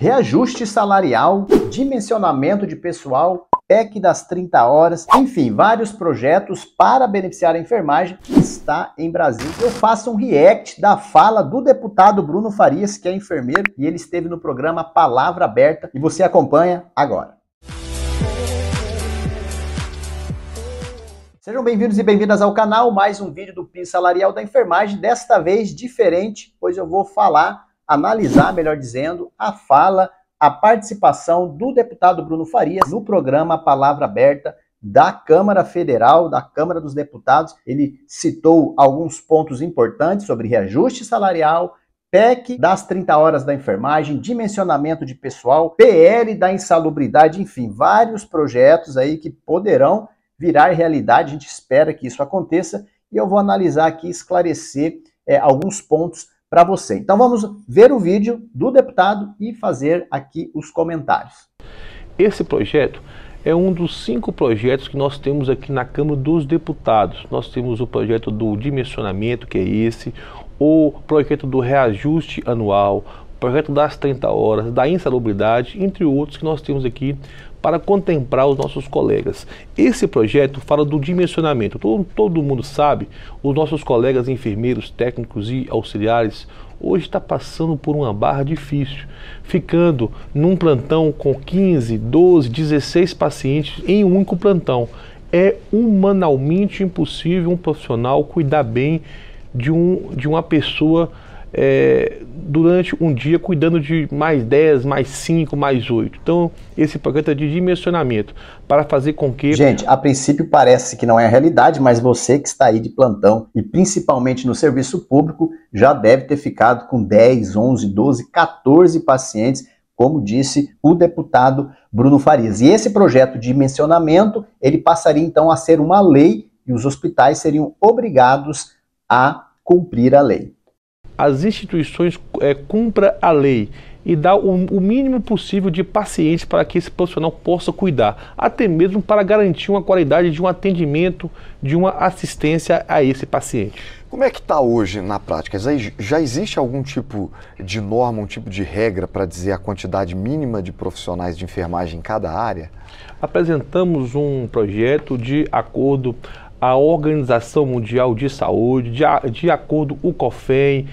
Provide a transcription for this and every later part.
reajuste salarial, dimensionamento de pessoal, PEC das 30 horas, enfim, vários projetos para beneficiar a enfermagem está em Brasil. Eu faço um react da fala do deputado Bruno Farias, que é enfermeiro, e ele esteve no programa Palavra Aberta, e você acompanha agora. Sejam bem-vindos e bem-vindas ao canal, mais um vídeo do PIN Salarial da Enfermagem, desta vez diferente, pois eu vou falar analisar, melhor dizendo, a fala, a participação do deputado Bruno Farias no programa Palavra Aberta da Câmara Federal, da Câmara dos Deputados. Ele citou alguns pontos importantes sobre reajuste salarial, PEC das 30 horas da enfermagem, dimensionamento de pessoal, PL da insalubridade, enfim, vários projetos aí que poderão virar realidade. A gente espera que isso aconteça e eu vou analisar aqui, esclarecer é, alguns pontos para você. Então vamos ver o vídeo do deputado e fazer aqui os comentários. Esse projeto é um dos cinco projetos que nós temos aqui na Câmara dos Deputados. Nós temos o projeto do dimensionamento, que é esse, o projeto do reajuste anual, o projeto das 30 horas, da insalubridade, entre outros que nós temos aqui para contemplar os nossos colegas. Esse projeto fala do dimensionamento. Todo, todo mundo sabe, os nossos colegas enfermeiros, técnicos e auxiliares hoje está passando por uma barra difícil, ficando num plantão com 15, 12, 16 pacientes em um único plantão. É humanamente impossível um profissional cuidar bem de, um, de uma pessoa é, durante um dia cuidando de mais 10, mais 5, mais 8. Então, esse projeto é de dimensionamento para fazer com que. Gente, a princípio parece que não é a realidade, mas você que está aí de plantão e principalmente no serviço público já deve ter ficado com 10, 11, 12, 14 pacientes como disse o deputado Bruno Farias. E esse projeto de dimensionamento, ele passaria então a ser uma lei e os hospitais seriam obrigados a cumprir a lei as instituições é, cumpram a lei e dar o, o mínimo possível de pacientes para que esse profissional possa cuidar, até mesmo para garantir uma qualidade de um atendimento, de uma assistência a esse paciente. Como é que está hoje na prática? Já existe algum tipo de norma, um tipo de regra para dizer a quantidade mínima de profissionais de enfermagem em cada área? Apresentamos um projeto de acordo a Organização Mundial de Saúde, de, de acordo com o COFEM,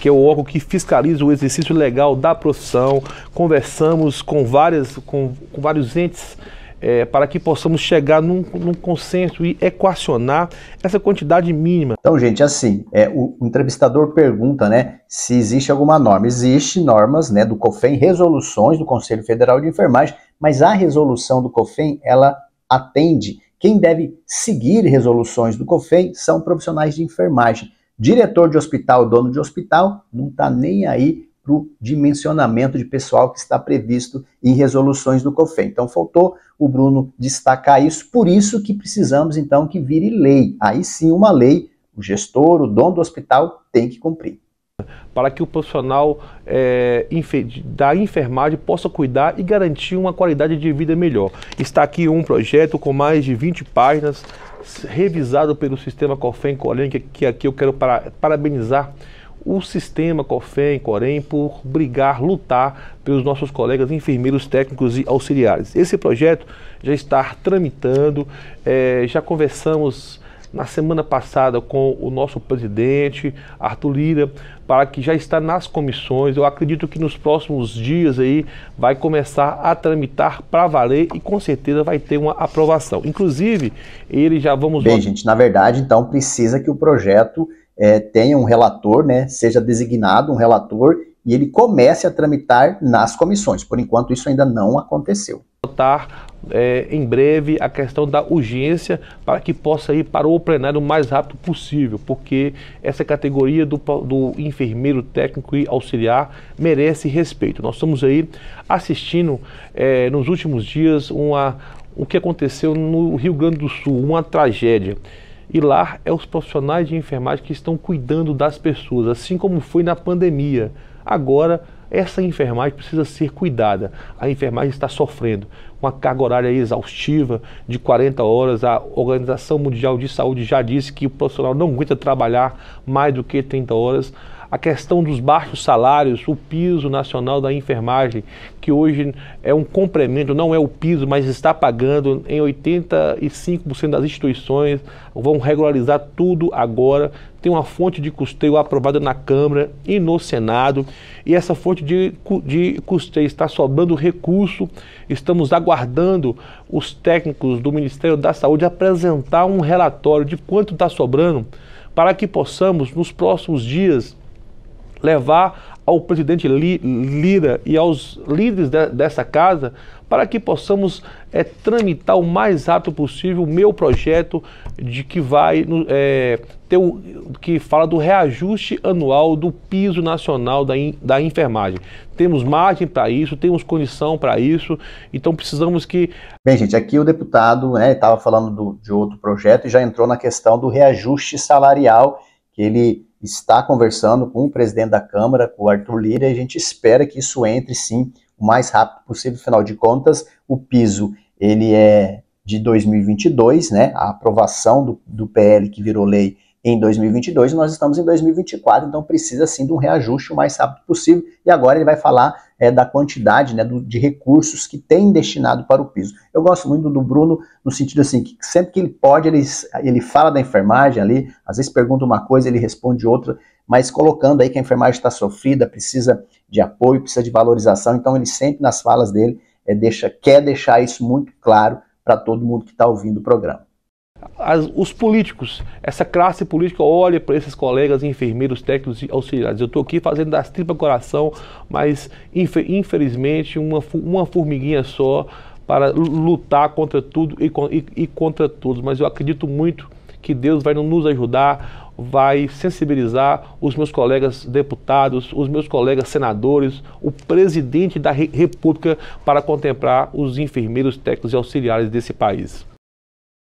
que é o órgão que fiscaliza o exercício legal da profissão. Conversamos com, várias, com, com vários entes é, para que possamos chegar num, num, consenso e equacionar essa quantidade mínima. Então, gente, assim, é, o, o entrevistador pergunta, né, se existe alguma norma. Existem normas, né, do COFEM, resoluções do Conselho Federal de Enfermagem, mas a resolução do COFEM, ela atende quem deve seguir resoluções do Cofei são profissionais de enfermagem. Diretor de hospital, dono de hospital, não está nem aí para o dimensionamento de pessoal que está previsto em resoluções do Cofei. Então faltou o Bruno destacar isso, por isso que precisamos então que vire lei. Aí sim, uma lei, o gestor, o dono do hospital tem que cumprir para que o profissional é, da enfermagem possa cuidar e garantir uma qualidade de vida melhor. Está aqui um projeto com mais de 20 páginas, revisado pelo sistema COFEM Corém, que, aqui eu quero para, parabenizar o sistema COFEM Corém por brigar, lutar pelos nossos colegas enfermeiros técnicos e auxiliares. Esse projeto já está tramitando, é, já conversamos na semana passada com o nosso presidente, Arthur Lira, para que já está nas comissões. Eu acredito que nos próximos dias aí vai começar a tramitar para valer e com certeza vai ter uma aprovação. Inclusive, ele já vamos. Bem, gente, na verdade, então precisa que o projeto é, tenha um relator, né? Seja designado um relator e ele comece a tramitar nas comissões. Por enquanto, isso ainda não aconteceu votar é, em breve a questão da urgência para que possa ir para o plenário o mais rápido possível, porque essa categoria do, do enfermeiro técnico e auxiliar merece respeito. Nós estamos aí assistindo é, nos últimos dias uma, o que aconteceu no Rio Grande do Sul, uma tragédia. E lá é os profissionais de enfermagem que estão cuidando das pessoas, assim como foi na pandemia. Agora, essa enfermagem precisa ser cuidada. A enfermagem está sofrendo uma carga horária exaustiva de 40 horas. A Organização Mundial de Saúde já disse que o profissional não aguenta trabalhar mais do que 30 horas a questão dos baixos salários, o piso nacional da enfermagem, que hoje é um complemento, não é o piso, mas está pagando em 85% das instituições, vão regularizar tudo agora. Tem uma fonte de custeio aprovada na Câmara e no Senado, e essa fonte de, de custeio está sobrando recurso. Estamos aguardando os técnicos do Ministério da Saúde apresentar um relatório de quanto está sobrando para que possamos, nos próximos dias, levar ao presidente Lira e aos líderes de, dessa casa para que possamos é, tramitar o mais rápido possível o meu projeto de que vai é, ter o, que fala do reajuste anual do piso nacional da, in, da enfermagem. Temos margem para isso, temos condição para isso, então precisamos que. Bem, gente, aqui o deputado estava né, falando do, de outro projeto e já entrou na questão do reajuste salarial que ele está conversando com o presidente da Câmara, com o Arthur Lira, e a gente espera que isso entre sim o mais rápido possível, afinal de contas, o piso ele é de 2022, né? A aprovação do, do PL que virou lei em 2022, nós estamos em 2024, então precisa sim de um reajuste o mais rápido possível. E agora ele vai falar é, da quantidade né, do, de recursos que tem destinado para o piso. Eu gosto muito do Bruno no sentido assim, que sempre que ele pode, ele, ele fala da enfermagem ali, às vezes pergunta uma coisa, ele responde outra, mas colocando aí que a enfermagem está sofrida, precisa de apoio, precisa de valorização, então ele sempre nas falas dele é, deixa, quer deixar isso muito claro para todo mundo que está ouvindo o programa as, os políticos, essa classe política olha para esses colegas enfermeiros, técnicos e auxiliares. Eu estou aqui fazendo das tripas coração, mas infelizmente uma, uma formiguinha só para lutar contra tudo e, e, e contra todos. Mas eu acredito muito que Deus vai nos ajudar, vai sensibilizar os meus colegas deputados, os meus colegas senadores, o presidente da República para contemplar os enfermeiros, técnicos e auxiliares desse país.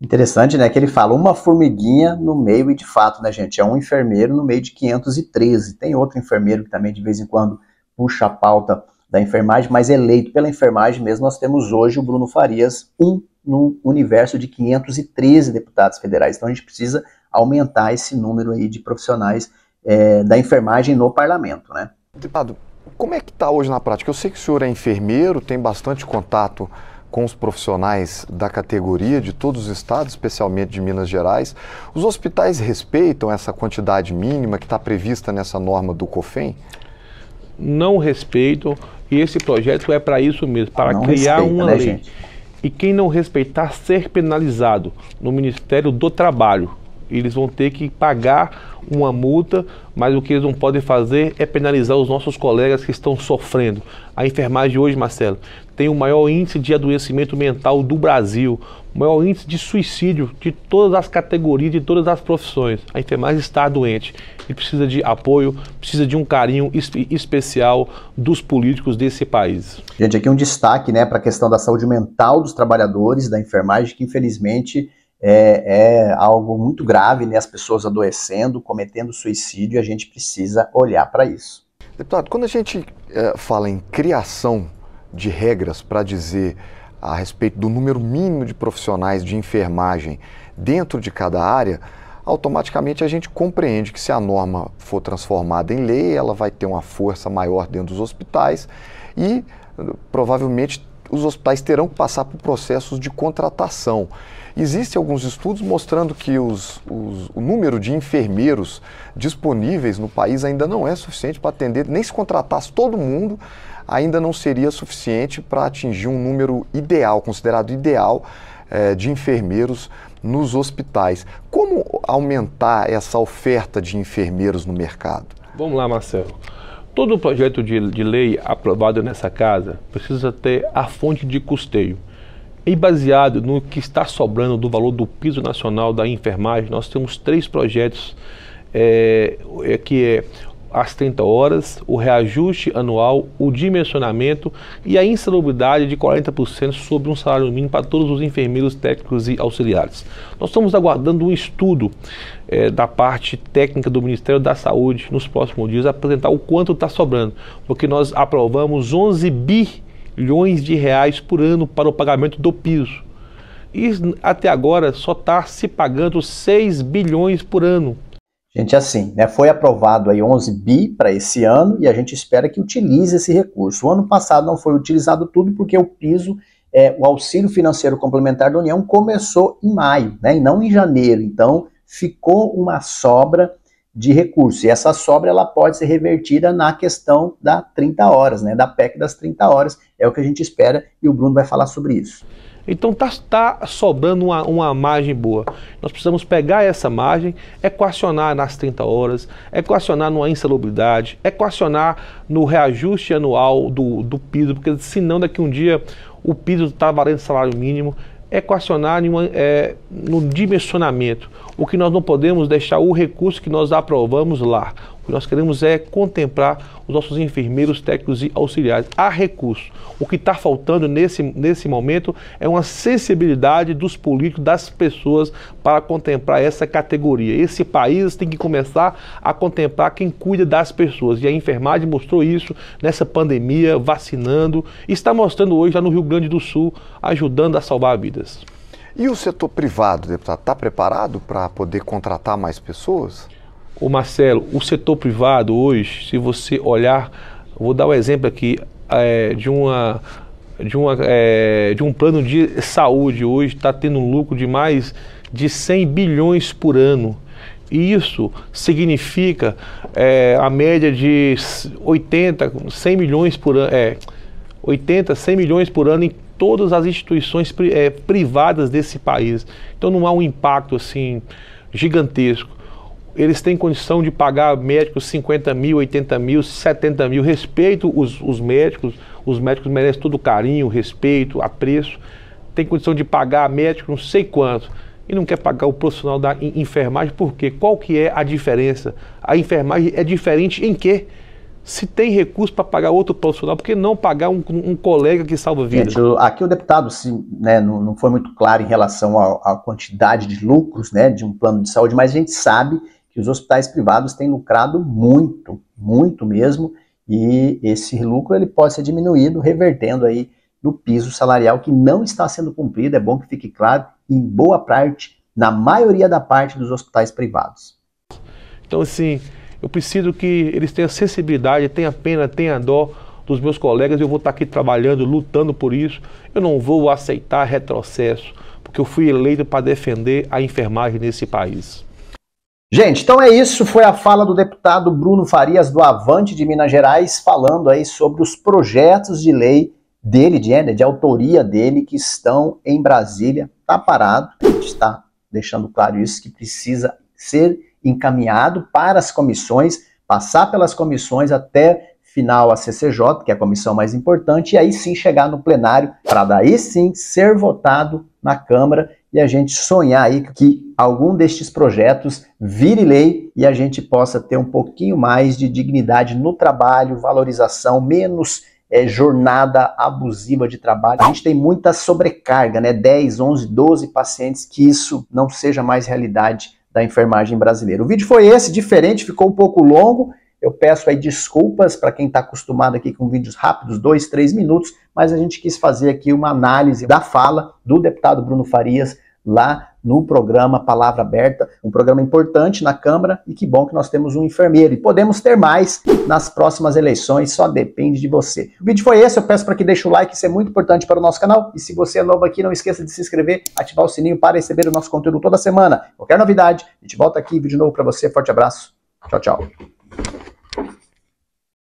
Interessante, né? Que ele fala uma formiguinha no meio, e de fato, né, gente? É um enfermeiro no meio de 513. Tem outro enfermeiro que também de vez em quando puxa a pauta da enfermagem, mas eleito pela enfermagem mesmo, nós temos hoje o Bruno Farias, um no universo de 513 deputados federais. Então a gente precisa aumentar esse número aí de profissionais é, da enfermagem no parlamento, né? Deputado, como é que está hoje na prática? Eu sei que o senhor é enfermeiro, tem bastante contato com os profissionais da categoria de todos os estados, especialmente de Minas Gerais. Os hospitais respeitam essa quantidade mínima que está prevista nessa norma do COFEM? Não respeitam, e esse projeto é para isso mesmo, para não criar respeita, uma né, lei. Gente? E quem não respeitar ser penalizado no Ministério do Trabalho eles vão ter que pagar uma multa, mas o que eles não podem fazer é penalizar os nossos colegas que estão sofrendo. A enfermagem hoje, Marcelo, tem o maior índice de adoecimento mental do Brasil, o maior índice de suicídio de todas as categorias, de todas as profissões. A enfermagem está doente e precisa de apoio, precisa de um carinho especial dos políticos desse país. Gente, aqui um destaque né, para a questão da saúde mental dos trabalhadores da enfermagem, que infelizmente é, é algo muito grave, né? As pessoas adoecendo, cometendo suicídio, a gente precisa olhar para isso. Deputado, quando a gente é, fala em criação de regras para dizer a respeito do número mínimo de profissionais de enfermagem dentro de cada área, automaticamente a gente compreende que se a norma for transformada em lei, ela vai ter uma força maior dentro dos hospitais e provavelmente os hospitais terão que passar por processos de contratação. Existem alguns estudos mostrando que os, os, o número de enfermeiros disponíveis no país ainda não é suficiente para atender, nem se contratasse todo mundo, ainda não seria suficiente para atingir um número ideal, considerado ideal, eh, de enfermeiros nos hospitais. Como aumentar essa oferta de enfermeiros no mercado? Vamos lá, Marcelo. Todo projeto de, de lei aprovado nessa casa precisa ter a fonte de custeio. E baseado no que está sobrando do valor do piso nacional da enfermagem, nós temos três projetos eh, é, que é às 30 horas, o reajuste anual, o dimensionamento e a insalubridade de 40% sobre um salário mínimo para todos os enfermeiros técnicos e auxiliares. Nós estamos aguardando um estudo é, da parte técnica do Ministério da Saúde nos próximos dias, apresentar o quanto está sobrando, porque nós aprovamos 11 bilhões de reais por ano para o pagamento do piso. E até agora só está se pagando 6 bilhões por ano Gente, assim, né, foi aprovado aí 11 bi para esse ano e a gente espera que utilize esse recurso. O ano passado não foi utilizado tudo porque o piso, é, o auxílio financeiro complementar da União começou em maio, né, e não em janeiro. Então, ficou uma sobra de recurso. E essa sobra ela pode ser revertida na questão da 30 horas, né, da PEC das 30 horas. É o que a gente espera e o Bruno vai falar sobre isso. Então está tá sobrando uma, uma margem boa. Nós precisamos pegar essa margem, equacionar nas 30 horas, equacionar numa insalubridade, equacionar no reajuste anual do, do piso, porque senão daqui um dia o piso está valendo salário mínimo, equacionar uma, é, no dimensionamento. O que nós não podemos deixar o recurso que nós aprovamos lá que nós queremos é contemplar os nossos enfermeiros, técnicos e auxiliares. Há recurso O que está faltando nesse, nesse momento é uma sensibilidade dos políticos, das pessoas, para contemplar essa categoria. Esse país tem que começar a contemplar quem cuida das pessoas. E a enfermagem mostrou isso nessa pandemia, vacinando, está mostrando hoje lá no Rio Grande do Sul, ajudando a salvar vidas. E o setor privado, deputado, está preparado para poder contratar mais pessoas? O Marcelo, o setor privado hoje, se você olhar, vou dar um exemplo aqui é, de uma de, uma, é, de um plano de saúde hoje está tendo um lucro de mais de 100 bilhões por ano. E isso significa é, a média de 80, 100 milhões por ano, é, 80, 100 milhões por ano em todas as instituições é, privadas desse país. Então não há um impacto assim gigantesco eles têm condição de pagar médicos 50 mil, 80 mil, 70 mil. Respeito os, os médicos, os médicos merecem todo carinho, respeito, apreço. Tem condição de pagar médico não sei quanto. E não quer pagar o profissional da enfermagem, por quê? Qual que é a diferença? A enfermagem é diferente em quê? Se tem recurso para pagar outro profissional, por que não pagar um, um colega que salva vidas? Aqui o deputado né, não, não, foi muito claro em relação à quantidade de lucros né, de um plano de saúde, mas a gente sabe os hospitais privados têm lucrado muito, muito mesmo, e esse lucro ele pode ser diminuído revertendo aí no piso salarial que não está sendo cumprido, é bom que fique claro, em boa parte, na maioria da parte dos hospitais privados. Então, assim, eu preciso que eles tenham sensibilidade, tenham pena, tenham dó dos meus colegas, eu vou estar aqui trabalhando, lutando por isso. Eu não vou aceitar retrocesso, porque eu fui eleito para defender a enfermagem nesse país. Gente, então é isso. Foi a fala do deputado Bruno Farias do Avante de Minas Gerais falando aí sobre os projetos de lei dele, de, né, de autoria dele, que estão em Brasília. Está parado, a gente está deixando claro isso, que precisa ser encaminhado para as comissões, passar pelas comissões até final a CCJ, que é a comissão mais importante, e aí sim chegar no plenário para daí sim ser votado na Câmara e a gente sonhar aí que algum destes projetos vire lei e a gente possa ter um pouquinho mais de dignidade no trabalho, valorização, menos é, jornada abusiva de trabalho. A gente tem muita sobrecarga, né? 10, 11, 12 pacientes, que isso não seja mais realidade da enfermagem brasileira. O vídeo foi esse, diferente, ficou um pouco longo, eu peço aí desculpas para quem está acostumado aqui com vídeos rápidos, dois, três minutos, mas a gente quis fazer aqui uma análise da fala do deputado Bruno Farias lá no programa Palavra Aberta, um programa importante na Câmara e que bom que nós temos um enfermeiro e podemos ter mais nas próximas eleições, só depende de você. O vídeo foi esse, eu peço para que deixe o like, isso é muito importante para o nosso canal e se você é novo aqui, não esqueça de se inscrever, ativar o sininho para receber o nosso conteúdo toda semana. Qualquer novidade, a gente volta aqui, vídeo novo para você, forte abraço, tchau, tchau.